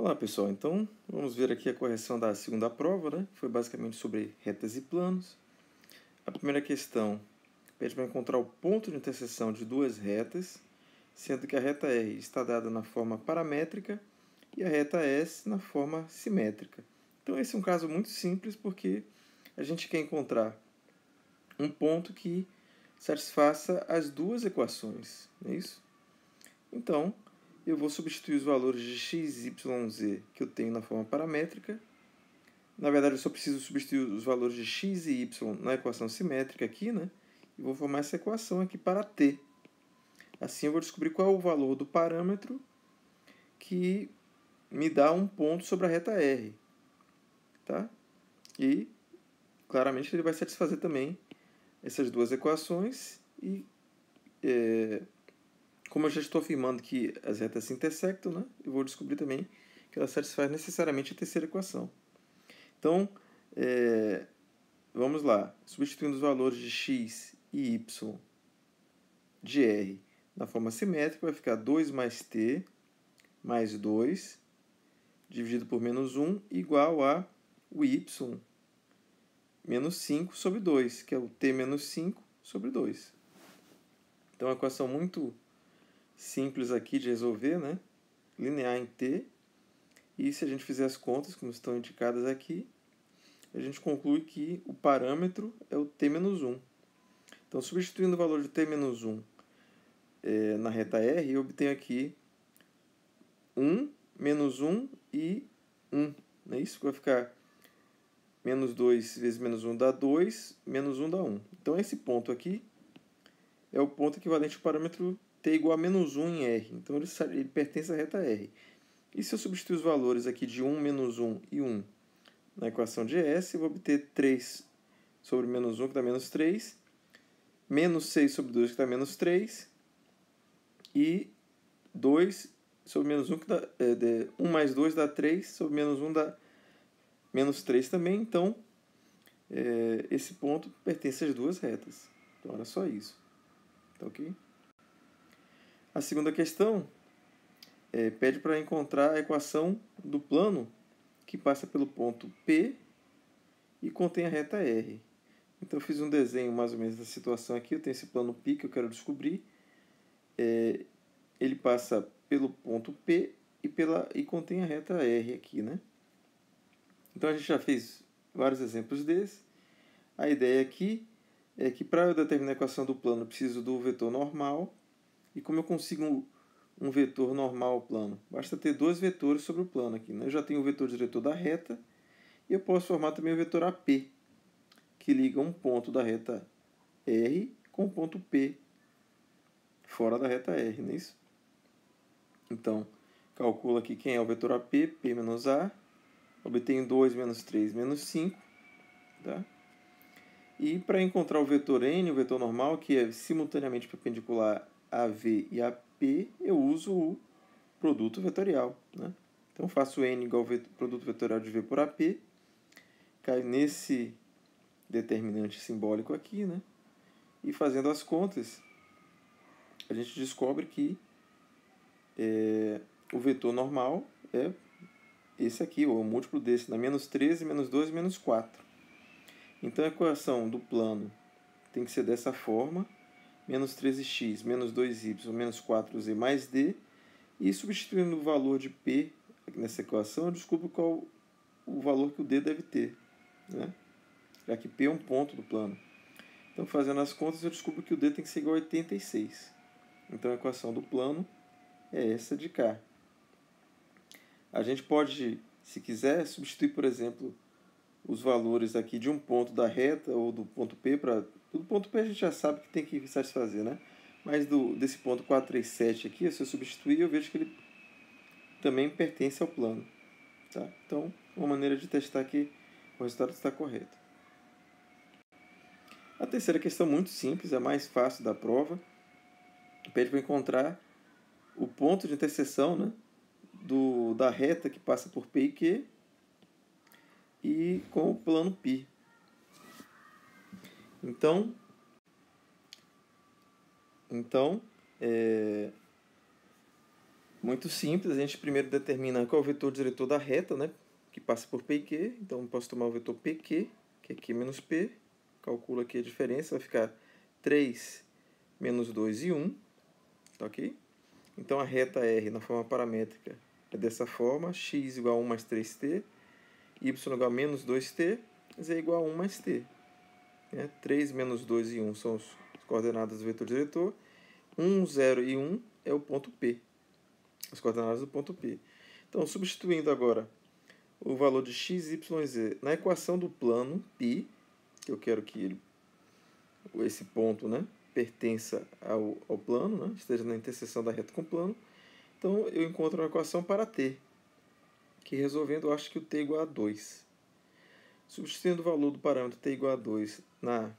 Olá pessoal, então vamos ver aqui a correção da segunda prova, né? Foi basicamente sobre retas e planos. A primeira questão pede para encontrar o ponto de interseção de duas retas, sendo que a reta R está dada na forma paramétrica e a reta S na forma simétrica. Então esse é um caso muito simples porque a gente quer encontrar um ponto que satisfaça as duas equações, não é isso? Então, eu vou substituir os valores de x, y, z que eu tenho na forma paramétrica. Na verdade, eu só preciso substituir os valores de x e y na equação simétrica aqui, né? E vou formar essa equação aqui para t. Assim, eu vou descobrir qual é o valor do parâmetro que me dá um ponto sobre a reta r. Tá? E, claramente, ele vai satisfazer também essas duas equações e... É, como eu já estou afirmando que as retas é se intersectam, né, eu vou descobrir também que ela satisfaz necessariamente a terceira equação. Então, é, vamos lá. Substituindo os valores de x e y de r na forma simétrica, vai ficar 2 mais t mais 2 dividido por menos 1 igual a o y menos 5 sobre 2, que é o t menos 5 sobre 2. Então, é uma equação muito simples aqui de resolver, né? linear em t. E se a gente fizer as contas, como estão indicadas aqui, a gente conclui que o parâmetro é o t-1. Então, substituindo o valor de t-1 é, na reta r, eu obtenho aqui 1, menos 1 e 1. Não é isso? Que vai ficar menos 2 vezes menos 1 dá 2, menos 1 dá 1. Então, esse ponto aqui é o ponto equivalente ao parâmetro t igual a menos 1 em R. Então ele, ele pertence à reta R. E se eu substituir os valores aqui de 1, menos 1 e 1 na equação de S, eu vou obter 3 sobre menos 1, que dá menos 3, menos 6 sobre 2, que dá menos 3, e 2 sobre menos 1, que dá, é, de, 1 mais 2 dá 3, sobre menos 1 dá menos 3 também, então é, esse ponto pertence às duas retas. Então era só isso. Tá ok? A segunda questão é, pede para encontrar a equação do plano que passa pelo ponto P e contém a reta R. Então eu fiz um desenho mais ou menos da situação aqui. Eu tenho esse plano P que eu quero descobrir. É, ele passa pelo ponto P e, pela, e contém a reta R aqui, né? Então a gente já fez vários exemplos desse. A ideia aqui é que para eu determinar a equação do plano, eu preciso do vetor normal e como eu consigo um vetor normal plano? Basta ter dois vetores sobre o plano aqui. Né? Eu já tenho o vetor diretor da reta e eu posso formar também o vetor AP, que liga um ponto da reta R com o ponto P fora da reta R, não é isso? Então, calcula aqui quem é o vetor AP, P menos A, obtenho 2 menos 3 menos 5, tá? E para encontrar o vetor N, o vetor normal, que é simultaneamente perpendicular a v e a p, eu uso o produto vetorial. Né? Então, faço n igual ao produto vetorial de v por ap, cai nesse determinante simbólico aqui, né? e fazendo as contas, a gente descobre que é, o vetor normal é esse aqui, ou o múltiplo desse, na né? menos 13, menos 2, menos 4. Então, a equação do plano tem que ser dessa forma, menos 13x, menos 2y, menos 4z mais d. E substituindo o valor de p nessa equação, eu descubro qual o valor que o d deve ter. Né? Já que p é um ponto do plano. Então, fazendo as contas, eu descubro que o d tem que ser igual a 86. Então, a equação do plano é essa de cá. A gente pode, se quiser, substituir, por exemplo, os valores aqui de um ponto da reta ou do ponto P para do ponto P a gente já sabe que tem que satisfazer, né? Mas do, desse ponto 437 aqui, se eu substituir, eu vejo que ele também pertence ao plano. Tá? Então, uma maneira de testar que o resultado está correto. A terceira questão muito simples, é a mais fácil da prova, pede para encontrar o ponto de interseção né, do, da reta que passa por P e Q e com o plano π. Então, então é muito simples. A gente primeiro determina qual é o vetor diretor da reta, né? Que passa por PQ. Então, posso tomar o vetor PQ, que é Q menos P. Calculo aqui a diferença, vai ficar 3 menos 2 e 1. Tá ok? Então, a reta R na forma paramétrica é dessa forma. x igual a 1 mais 3t, y igual a menos 2t, z igual a 1 mais t. Né? 3 menos 2 e 1 são as coordenadas do vetor diretor. 1, 0 e 1 é o ponto P. As coordenadas do ponto P. Então, substituindo agora o valor de x, y, z na equação do plano π, que eu quero que ele, esse ponto né, pertença ao, ao plano, né, esteja na interseção da reta com o plano, então eu encontro uma equação para t, que resolvendo eu acho que o t é igual a 2. Substituindo o valor do parâmetro t é igual a 2 na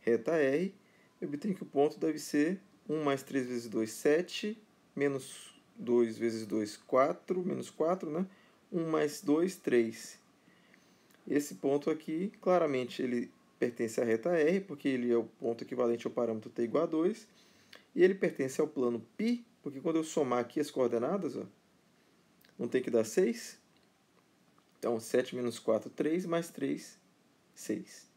reta R, eu obtenho que o ponto deve ser 1 mais 3 vezes 2, 7, menos 2 vezes 2, 4, menos 4, né? 1 mais 2, 3. Esse ponto aqui, claramente, ele pertence à reta R, porque ele é o ponto equivalente ao parâmetro t igual a 2, e ele pertence ao plano π, porque quando eu somar aqui as coordenadas, ó, não tem que dar 6? Então, 7 menos 4, 3, mais 3, 6.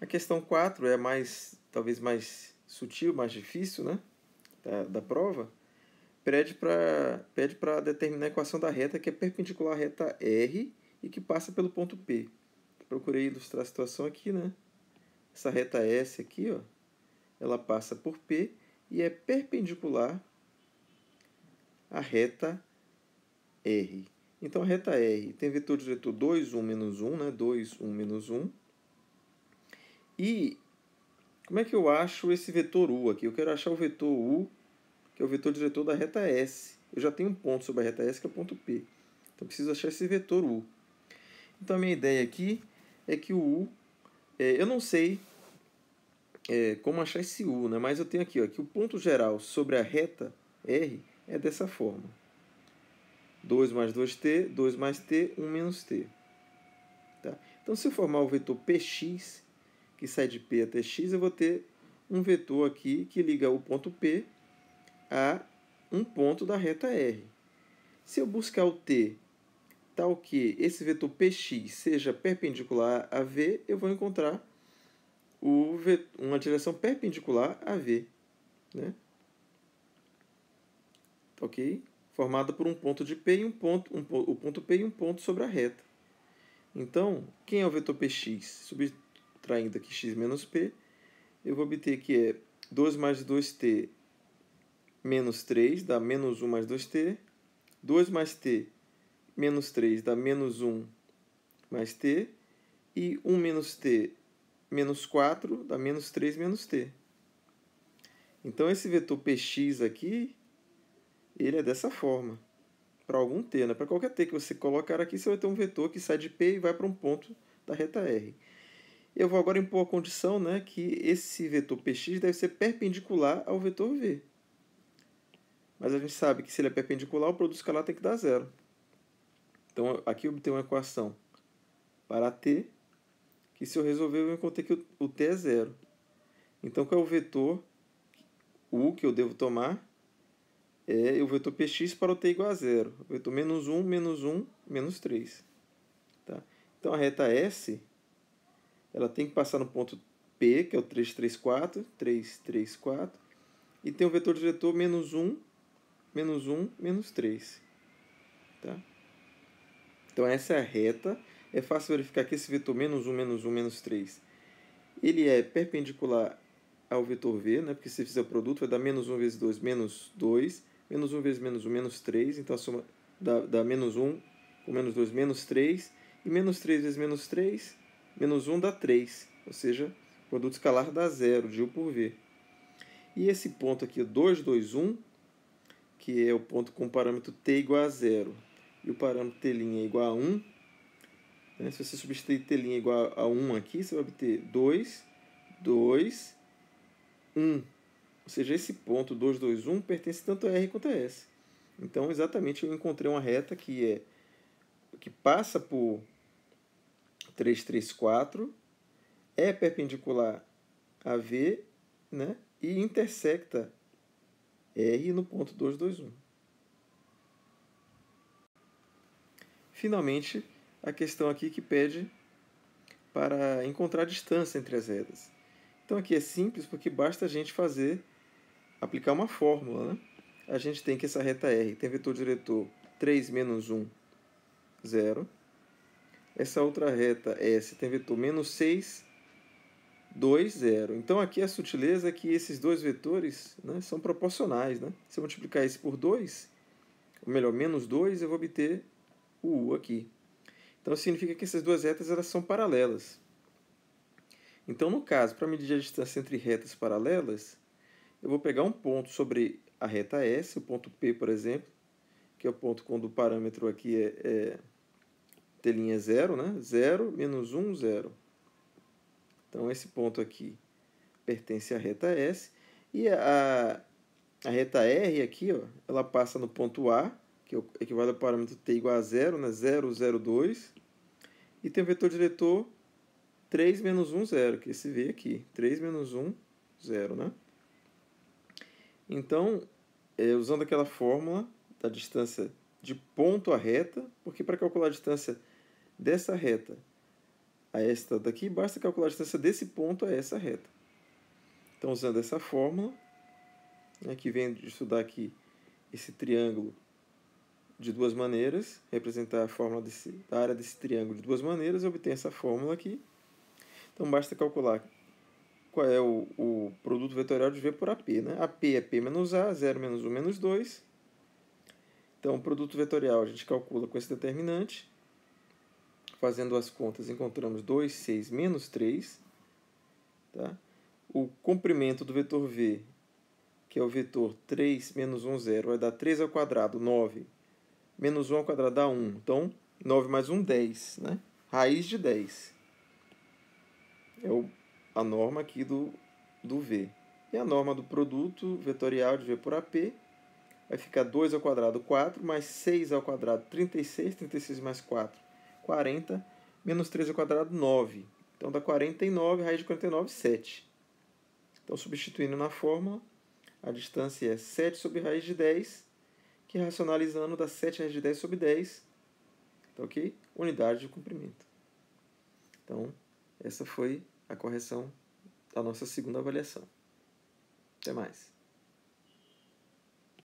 A questão 4 é mais, talvez mais sutil, mais difícil, né? Da, da prova. Pede para pede determinar a equação da reta que é perpendicular à reta R e que passa pelo ponto P. Procurei ilustrar a situação aqui, né? Essa reta S aqui, ó, ela passa por P e é perpendicular à reta R. Então, a reta R tem vetor diretor 2, 1, menos 1, né? 2, 1, menos 1. E como é que eu acho esse vetor U aqui? Eu quero achar o vetor U, que é o vetor diretor da reta S. Eu já tenho um ponto sobre a reta S, que é o ponto P. Então, preciso achar esse vetor U. Então, a minha ideia aqui é que o U... É, eu não sei é, como achar esse U, né? mas eu tenho aqui ó, que o ponto geral sobre a reta R é dessa forma. 2 mais 2t, 2 mais t, 1 menos t. Tá? Então, se eu formar o vetor px, que sai de P até X, eu vou ter um vetor aqui que liga o ponto P a um ponto da reta R. Se eu buscar o T tal tá que esse vetor Px seja perpendicular a V, eu vou encontrar o vetor, uma direção perpendicular a V. Né? Tá ok? Formada por um ponto de P e um ponto, um, o ponto P e um ponto sobre a reta. Então, quem é o vetor Px? subtraindo aqui x menos p, eu vou obter que é 2 mais 2t menos 3 dá menos 1 mais 2t, 2 mais t menos 3 dá menos 1 mais t, e 1 menos t menos 4 dá menos 3 menos t. Então esse vetor px aqui, ele é dessa forma, para algum t, né? para qualquer t que você colocar aqui, você vai ter um vetor que sai de p e vai para um ponto da reta r. Eu vou agora impor a condição né, que esse vetor px deve ser perpendicular ao vetor v. Mas a gente sabe que se ele é perpendicular, o produto escalar tem que dar zero. Então aqui eu obtenho uma equação para t, que se eu resolver eu encontrei que o t é zero. Então qual é o vetor u que eu devo tomar? É o vetor px para o t igual a zero. O vetor menos 1, menos 1, menos 3. Tá? Então a reta S ela tem que passar no ponto P, que é o 334, 334, e tem o vetor diretor menos 1, menos 1, menos 3. Tá? Então essa é a reta. É fácil verificar que esse vetor menos 1, menos 1, menos 3, ele é perpendicular ao vetor V, né? porque se fizer o produto vai dar menos 1 vezes 2, menos 2, menos 1 vezes menos 1, menos 3, então a soma dá, dá menos 1 com menos 2, menos 3, e menos 3 vezes menos 3, menos 1 dá 3, ou seja, produto escalar dá 0 de U por V. E esse ponto aqui, 2, 2, 1, que é o ponto com o parâmetro t igual a 0 e o parâmetro t' é igual a 1, né? se você substituir t' igual a 1 aqui, você vai obter 2, 2, 1. Ou seja, esse ponto 2, 2, 1 pertence tanto a R quanto a S. Então, exatamente, eu encontrei uma reta que, é, que passa por 3, 3, 4, é perpendicular a V né? e intersecta R no ponto 2, 2, 1. Finalmente, a questão aqui que pede para encontrar a distância entre as retas. Então aqui é simples porque basta a gente fazer, aplicar uma fórmula. Né? A gente tem que essa reta R tem vetor diretor 3 menos 1, 0. Essa outra reta é S tem vetor menos 6, 2, 0. Então aqui a sutileza é que esses dois vetores né, são proporcionais. Né? Se eu multiplicar esse por 2, ou melhor, menos 2, eu vou obter o U aqui. Então significa que essas duas retas elas são paralelas. Então, no caso, para medir a distância entre retas paralelas, eu vou pegar um ponto sobre a reta S, o ponto P, por exemplo, que é o ponto quando o parâmetro aqui é, é telinha zero, né? 0, menos 1, 0. Então, esse ponto aqui pertence à reta S. E a, a reta R aqui, ó, ela passa no ponto A, que é equivale ao parâmetro t igual a 0, né? 0, 0, 2. E tem o vetor diretor 3 menos 1, 0, que é esse V aqui. 3 menos 1, 0, né? Então, é, usando aquela fórmula da distância de ponto à reta, porque para calcular a distância dessa reta a esta daqui, basta calcular a distância desse ponto a essa reta. Então, usando essa fórmula, né, que vem de estudar aqui esse triângulo de duas maneiras, representar a fórmula desse, da área desse triângulo de duas maneiras, eu obtenho essa fórmula aqui. Então, basta calcular qual é o, o produto vetorial de V por AP. Né? AP é P menos A, 0 menos 1 menos 2. Então, o produto vetorial a gente calcula com esse determinante fazendo as contas, encontramos 2, 6 menos 3. Tá? O comprimento do vetor V, que é o vetor 3 menos 1, 0, vai dar 3 ao quadrado, 9. Menos 1 ao quadrado dá 1. Então, 9 mais 1, 10. Né? Raiz de 10. É o, a norma aqui do, do V. E a norma do produto vetorial de V por AP vai ficar 2 ao quadrado, 4, mais 6 ao quadrado, 36. 36 mais 4, 40 menos 13 ao quadrado, 9. Então dá 49, raiz de 49, 7. Então, substituindo na fórmula, a distância é 7 sobre raiz de 10, que racionalizando dá 7 raiz de 10 sobre 10, tá ok? Unidade de comprimento. Então, essa foi a correção da nossa segunda avaliação. Até mais.